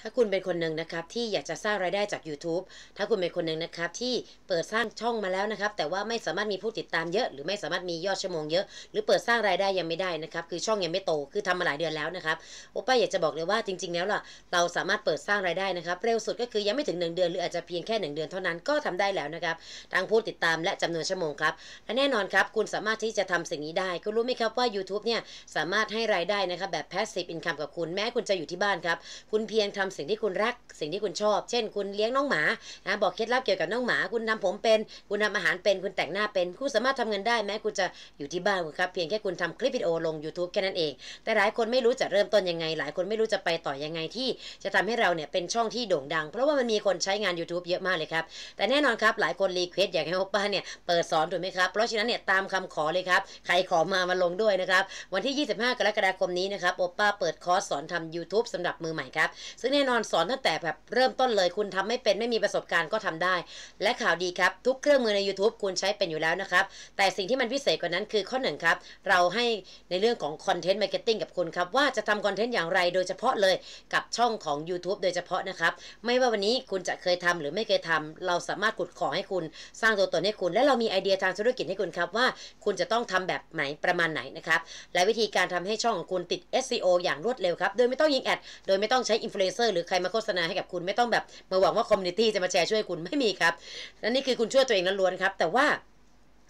ถ้าคุณเป็นคนหนึ่งนะครับ ที่อยากจะสร้างรายได้จาก YouTube ถ้าคุณเป็นคนหนึ่งนะครับ ที่เปิดสร้างช่องมาแล้วนะครับ แต่ว่าไม่สามารถมีผู้ติดตามเยอะ หรือไม่สามารถมียอดชั่วโมงเยอะ หรือเปิดสร้างรายได้ยังไม่ได้นะครับคือช่องยังไม่โต คือทำมาหลายเดือนแล้วนะครับโอป้าอยากจะบอกเลยว่าจริงๆแล้วล่ะ เราสามารถเปิดสร้างรายได้นะครับเร็วสุดก็คือยังไม่ถึง1เดือนหรืออาจจะเพียงแค่ 1 เดือนเท่านั้นก็ทำได้แล้วนะครับทั้งผู้ติดตามและจำนวนชั่วโมงครับและแน่นอนครับคุณสามารถที่จะทำสิ่งนี้ได้ก็รู้ไหมครับว่า YouTube เนี่ยสามารถให้รายได้นะครับแบบ passive income กับคุณแม้คุณจะอยู่ที่บ้านครับคุณเพียงทำสิ่งที่คุณรัก สิ่งที่คุณชอบเช่น คุณเลี้ยงน้องหมานะบอกเคล็ดลับเกี่ยวกับน้องหมา คุณทำผมเป็น คุณทำอาหารเป็นคุณแต่งหน้าเป็นคุณสามารถทำเงินได้แม้คุณจะอยู่ที่บ้านครับเพียงแค่คุณทำคลิปวิดีโอลง YouTube แค่นั้นเอง แต่หลายคนไม่รู้จะเริ่มต้นยังไง หลายคนไม่รู้จะไปต่อยังไงที่จะทำให้เราเนี่ยเป็นช่องที่โด่งดังเพราะว่ามันมีคนใช้งาน YouTube เยอะมากเลยครับแต่แน่นอนครับหลายคนรีเควสอยากให้โอป้าเนี่ยเปิดสอนถูกไหมครับเพราะฉะนั้นเนี่ยตามคำขอเลยครับ ใครขอมามาลงด้วยนะครับวันที่ 25 กรกฎาคมนี้นะครับโอป้าเปิดคอร์สสอนทำ YouTube สำหรับมือใหม่ครับซึ่งแน่นอนสอนตั้งแต่แบบเริ่มต้นเลย คุณทำไม่เป็นไม่มีประสบการณ์ก็ทำได้ และข่าวดีครับ ทุกเครื่องมือใน YouTube คุณใช้เป็นอยู่แล้วนะครับ แต่สิ่งที่มันพิเศษกว่านั้นคือข้อหนึ่งครับ เราให้ในเรื่องของคอนเทนต์มาร์เก็ตติ้งกับคุณครับ ว่าจะทำคอนเทนต์อย่างไรโดยเฉพาะเลยกับช่องของ YouTube โดยเฉพาะนะครับ ไม่ว่าวันนี้คุณจะเคยทำหรือไม่เคยทำ เราสามารถขุดของให้คุณ สร้างตัวตนให้คุณและเรามีไอเดียทางธุรกิจให้คุณครับว่า คุณจะต้องทำแบบไหนประมาณไหนนะครับและวิธีการทำให้ช่องของคุณติด SEO อย่างรวดเร็วครับโดยไม่ต้องยิงแอดโดยไม่ต้องใช้อินฟลูเอนเซอร์อร์หรือใครมาโฆษณาให้กับคุณไม่ต้องแบบมาหวังว่าคอมมูนิตี้จะมาแชร์ช่วยคุณ ไม่มีครับและนี่คือคุณช่วยตัวเองล้วนๆครับ แต่ว่า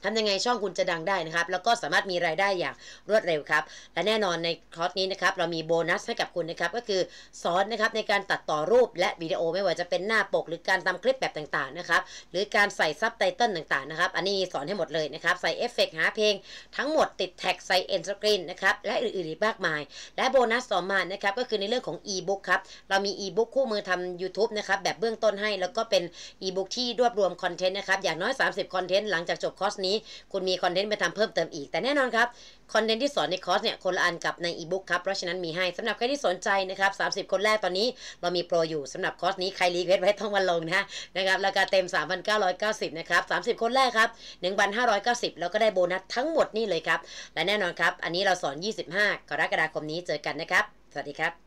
ทำยังไงช่องคุณจะดังได้นะครับแล้วก็สามารถมีรายได้อย่างรวดเร็วครับและแน่นอนในคอร์สนี้นะครับเรามีโบนัสให้กับคุณนะครับก็คือสอนนะครับในการตัดต่อรูปและวิดีโอ ไม่ว่าจะเป็นหน้าปก หรือการทำคลิปแบบต่างๆนะครับหรือการใส่ซับไตเติลต่างๆนะครับอันนี้สอนให้หมดเลยนะครับใส่เอฟเฟกหาเพลงทั้งหมดติดแท็กใส่เอ็นสกรีนนะครับและอื่นๆมากมายและโบนัสต่อมานะครับก็คือในเรื่องของอีบุ๊กครับเรามีอีบุ๊กคู่มือทำ YouTube นะครับแบบเบื้องต้นให้แล้วก็เป็นอีบุ๊กที่รวบรวมคอนเทนต์นะครับอย่างน้อย30คอนเทนต์หลังจากจบคอร์สนี้คุณมีคอนเทนต์ไปทำเพิ่มเติมอีก แต่แน่นอนครับ คอนเทนต์ที่สอนในคอร์สเนี่ย คนละอันกับในอีบุ๊กครับ เพราะฉะนั้นมีให้สำหรับใครที่สนใจนะครับสาคนแรกตอนนี้ เรามีโปรอยู่สำหรับคอร์สนี้ใครรีเควสไว้ต้องมาลงนะนะครับราคาเต็ม 3,990นะครับ 30 คนแรกครับ 1,590 แล้วก็ได้โบนัสทั้งหมดนี่เลยครับและแน่นอนครับอันนี้เราสอน 25 กรกฎาคมนี้เจอกันนะครับสวัสดีครับ